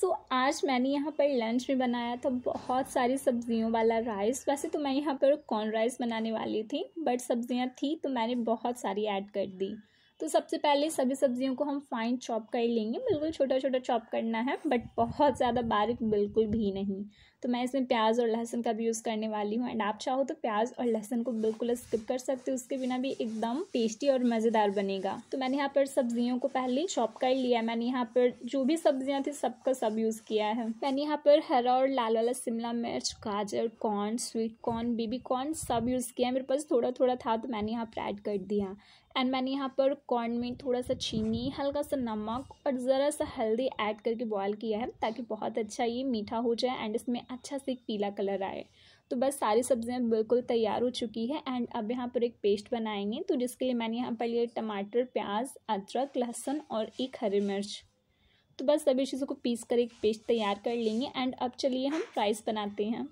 सो so, आज मैंने यहाँ पर लंच में बनाया था बहुत सारी सब्जियों वाला राइस वैसे तो मैं यहाँ पर कॉर्न राइस बनाने वाली थी बट सब्जियाँ थी तो मैंने बहुत सारी ऐड कर दी तो सबसे पहले सभी सब्जियों को हम फाइन चॉप कर लेंगे बिल्कुल छोटा छोटा चॉप करना है बट बहुत ज़्यादा बारीक बिल्कुल भी नहीं तो मैं इसमें प्याज और लहसुन का भी यूज़ करने वाली हूँ एंड आप चाहो तो प्याज और लहसुन को बिल्कुल स्किप कर सकते हो उसके बिना भी एकदम टेस्टी और मज़ेदार बनेगा तो मैंने यहाँ पर सब्जियों को पहले चॉप कर लिया मैंने यहाँ पर जो भी सब्जियाँ थी सबका सब यूज़ किया है मैंने यहाँ पर हरा और लाल वाला शिमला मिर्च गाजर corn sweet corn baby corn सब यूज़ किया मेरे पास थोड़ा थोड़ा था तो मैंने यहाँ पर ऐड कर दिया एंड मैंने यहाँ पर कॉर्न में थोड़ा सा चीनी हल्का सा नमक और ज़रा सा हल्दी ऐड करके बॉयल किया है ताकि बहुत अच्छा ये मीठा हो जाए एंड इसमें अच्छा से एक पीला कलर आए तो बस सारी सब्जियां बिल्कुल तैयार हो चुकी है एंड अब यहाँ पर एक पेस्ट बनाएंगे तो जिसके लिए मैंने यहाँ पर लिए टमाटर प्याज अदरक लहसुन और एक हरी मिर्च तो बस सभी चीज़ों को पीस कर एक पेस्ट तैयार कर लेंगे एंड अब चलिए हम फ्राइज़ बनाते हैं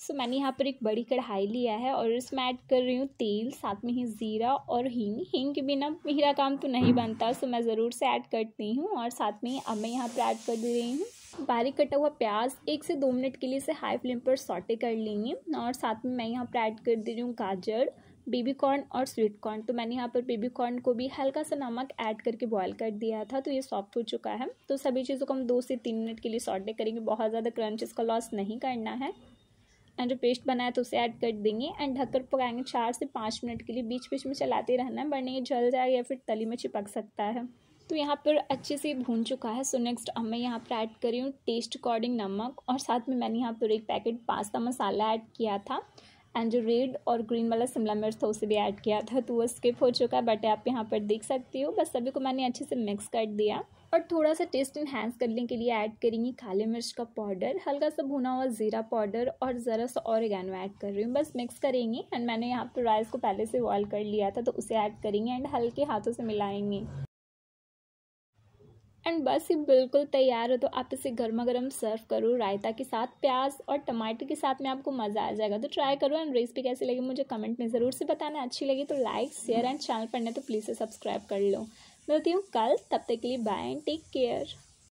सो मैंने यहाँ पर एक बड़ी कढ़ाई लिया है और इसमें ऐड कर रही हूँ तेल साथ में ही ज़ीरा और हींग हींग के बिना मेरा काम तो नहीं बनता सो मैं ज़रूर से ऐड करती हूँ और साथ में अब मैं यहाँ पर ऐड कर दे रही हूँ बारीक कटा हुआ प्याज एक से दो मिनट के लिए इसे हाई फ्लेम पर सॉटे कर लेंगे और साथ में मैं यहाँ पर ऐड कर दे रही हूँ गाजर बेबी कॉर्न और स्वीट कॉर्न तो मैंने यहाँ पर बेबी कॉर्न को भी हल्का सा नमक ऐड करके बॉईल कर दिया था तो ये सॉफ्ट हो चुका है तो सभी चीज़ों को हम दो से तीन मिनट के लिए सॉटे करेंगे बहुत ज़्यादा क्रंच इसका लॉस नहीं करना है जो पेस्ट बनाया तो उसे ऐड कर देंगे एंड ढककर पकाएंगे चार से पाँच मिनट के लिए बीच बीच में चलाते रहना है वरना ये जल जाएगा या फिर तली में चिपक सकता है तो यहाँ पर अच्छे से भून चुका है सो नेक्स्ट अब मैं यहाँ पर ऐड करी हूँ टेस्ट अकॉर्डिंग नमक और साथ में मैंने यहाँ पर एक पैकेट पास्ता मसाला ऐड किया था एंड जो रेड और ग्रीन वाला शिमला मिर्च था उसे भी ऐड किया था तो वो स्किप हो चुका है बट आप यहाँ पर देख सकती हो बस सभी को मैंने अच्छे से मिक्स कर दिया और थोड़ा सा टेस्ट इन्हेंस करने के लिए ऐड करेंगी काले मिर्च का पाउडर हल्का सा भुना हुआ ज़ीरा पाउडर और ज़रा सा ऑरिगेनो ऐड कर रही हूँ बस मिक्स करेंगी एंड मैंने यहाँ पर राइस को पहले से बॉयल कर लिया था तो उसे ऐड करेंगे एंड हल्के हाथों से मिलाएंगे एंड बस ये बिल्कुल तैयार हो तो आप इसे गर्मा गर्म सर्व करो रायता के साथ प्याज और टमाटर के साथ में आपको मज़ा आ जाएगा तो ट्राई करो एंड रेसिपी कैसी लगी मुझे कमेंट में ज़रूर से बताना अच्छी लगी तो लाइक शेयर एंड चैनल पर नहीं तो प्लीज़ सब्सक्राइब कर लो मिलती हूँ कल तब तक के लिए बाय एंड टेक केयर